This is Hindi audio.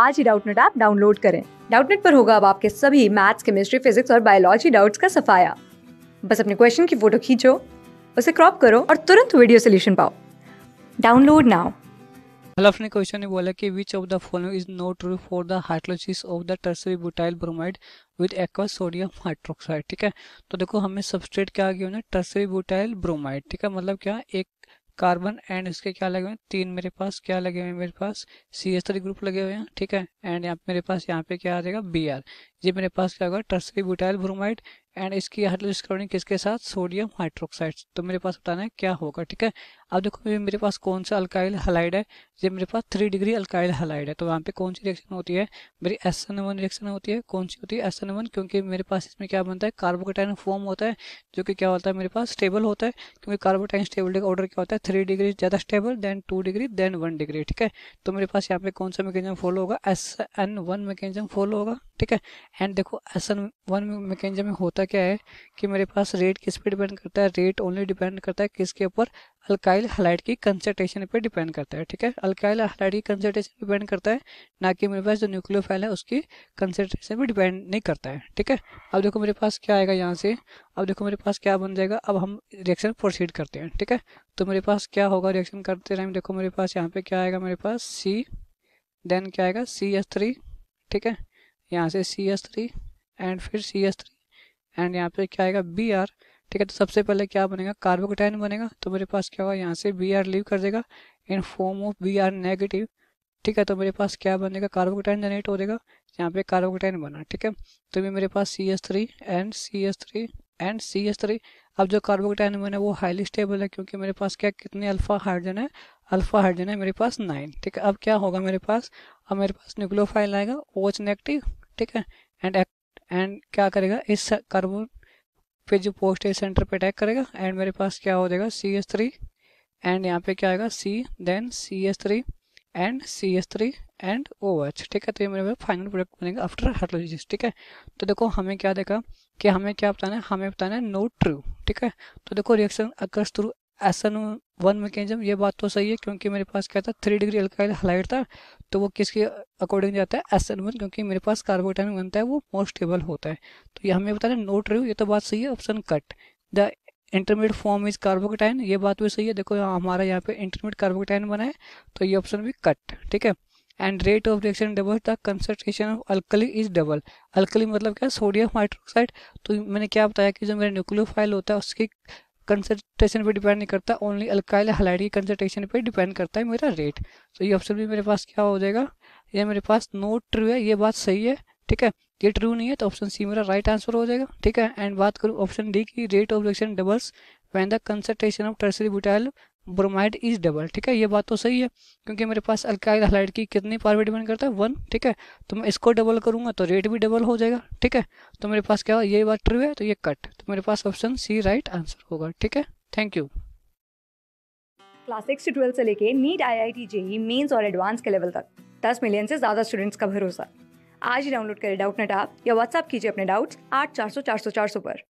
आज ही डाउटनेट ऐप डाउनलोड करें डाउटनेट पर होगा अब आपके सभी मैथ्स केमिस्ट्री फिजिक्स और बायोलॉजी डाउट्स का सफाया बस अपने क्वेश्चन की फोटो खींचो उसे क्रॉप करो और तुरंत वीडियो सोल्यूशन पाओ डाउनलोड नाउ हेलो अपने क्वेश्चन ने बोला कि which of the following is not true for the hydrolysis of the tertiary butyl bromide with aqua sodium hydroxide ठीक है तो देखो हमें सबस्ट्रेट क्या आ गया ना टर्सरी बुटाइल ब्रोमाइड ठीक है मतलब क्या एक कार्बन एंड इसके क्या लगे हुए हैं तीन मेरे पास क्या लगे हुए हैं मेरे पास सी एस थ्री ग्रुप लगे हुए हैं ठीक है एंड यहाँ मेरे पास यहाँ पे क्या आ जाएगा बी आर ये मेरे पास क्या होगा टर्सरी बुटाइल ब्रोमाइड एंड इसकी हाइड्रोजिस्क्रोनिंग किसके साथ सोडियम हाइड्रोक्साइड तो मेरे पास बताना है क्या होगा ठीक है अब देखो ये मेरे पास कौन सा अल्काइल हलाइड है ये मेरे पास थ्री डिग्री अल्काइल हलाइड है तो वहाँ पे कौन सी रिएक्शन होती है मेरी एस एन वन रिएक्शन होती है कौन सी होती है एस एन वन क्योंकि मेरे पास इसमें क्या बनता है कार्बोकेटाइन फॉर्म होता है जो कि क्या होता है मेरे पास स्टेबल होता है क्योंकि कार्बोटाइन स्टेबिलिटी का ऑर्डर क्या होता है थ्री डिग्री ज़्यादा stable then two degree then one degree ठीक है तो मेरे पास यहाँ पे कौन सा मैकेजम फॉलो होगा S N one mechanism follow होगा ठीक है एंड देखो एस एन वन मैकेजम में होता क्या है कि मेरे पास रेट किस पर डिपेंड करता है रेट ओनली डिपेंड करता है किसके ऊपर अल्काइल अल्काइल हलाइट की कंसेंट्रेशन पे डिपेंड करता है ठीक है अल्काइल हलाइट की कंसेंट्रेशन डिपेंड करता है ना कि मेरे पास जो न्यूक्लियो है उसकी कंसेंट्रेशन पर डिपेंड नहीं करता है ठीक है अब देखो मेरे पास क्या आएगा यहाँ से अब देखो मेरे पास क्या बन जाएगा अब हम रिएक्शन प्रोसीड करते हैं ठीक है तो मेरे पास क्या होगा रिएक्शन करते रहें देखो मेरे पास यहाँ पर क्या आएगा मेरे पास सी देन क्या आएगा सी ठीक है यहाँ से सी एंड फिर सी एंड यहाँ पर क्या आएगा बी ठीक है तो सबसे पहले क्या बनेगा कार्बोकेटाइन बनेगा तो मेरे पास क्या होगा यहाँ से बी आर लीव कर देगा in form of B R negative ठीक है तो मेरे पास क्या बनेगा कार्बोकेटाइन जनरेट हो जाएगा यहाँ पे कार्बोकेटाइन बना ठीक है तो भी मेरे पास C S three and C S three and C S three अब जो कार्बोकेटाइन बना वो हाईली स्टेबल है क्योंकि मेरे पास क्या कितने अल्फा हाइड्रोजन है अल्फा हाइड्रोजन है मेरे पास नाइन ठीक है अब क्या होगा मेरे पास अब मेरे पास न्यूक्लियोफाइल आएगा ओ एच नेगेटिव ठीक है एंड एंड क्या करेगा इस कार्बो फिर जो पोस्ट है सेंटर पे अटैक करेगा एंड मेरे पास क्या हो जाएगा सी एस थ्री एंड यहाँ पे क्या आएगा C then C S three and C S three and O H ठीक है तो ये मेरे पास फाइनल प्रोडक्ट बनेगा आफ्टर हाइड्रोलिसिस ठीक है तो देखो हमें क्या देखा कि हमें क्या बताना है हमें बताना है नो ट्रू ठीक है तो देखो reaction occurs through S N one mechanism ये बात तो सही है क्योंकि मेरे पास क्या था थ्री डिग्री अल्काइल हलाइट था तो वो किसके अकॉर्डिंग जाता है एस एन वन क्योंकि मेरे पास कार्बोटाइन बनता है वो मोस्ट स्टेबल होता है तो ये हमें बता रहे नोट रिव्यू ये तो बात सही है option cut the intermediate form is carbocation ये बात भी सही है देखो हमारा यहाँ पे इंटरमीडिएट कार्बोकटाइन बना है तो ये ऑप्शन भी कट ठीक है and rate of reaction double the concentration of alkali is double alkali मतलब क्या सोडियम हाइड्रोक्साइड तो मैंने क्या बताया कि जो मेरा न्यूक्लियोफाइल होता है उसकी कंसेंट्रेशन पे डिपेंड नहीं करता ओनली अल्काइल हलाइड की कंसेंट्रेशन पे डिपेंड करता है मेरा रेट तो ये ऑप्शन भी मेरे पास क्या हो जाएगा ये मेरे पास नो ट्रू है ये बात सही है ठीक है ये ट्रू नहीं है तो ऑप्शन सी मेरा राइट आंसर हो जाएगा ठीक है एंड बात करूँ ऑप्शन डी की rate of reaction doubles when the concentration of tertiary butyl bromide is double ठीक है ये बात तो सही है क्योंकि मेरे पास अल्काइल हलाइड की कितनी पावर डिपेंड करता है वन ठीक है तो मैं इसको डबल करूंगा तो रेट भी डबल हो जाएगा ठीक है तो मेरे पास क्या ये बात ट्रू है तो ये कट तो मेरे पास ऑप्शन सी राइट आंसर होगा ठीक है थैंक यू क्लास सिक्स से ट्वेल्थ से लेके NEET I I T JEE mains और एडवांस के लेवल तक दस मिलियन से ज़्यादा स्टूडेंट्स का भरोसा आज ही डाउनलोड करें डाउट नेट आप या व्हाट्सअप कीजिए अपने डाउट्स आठ चार सौ चार सौ चार सौ पर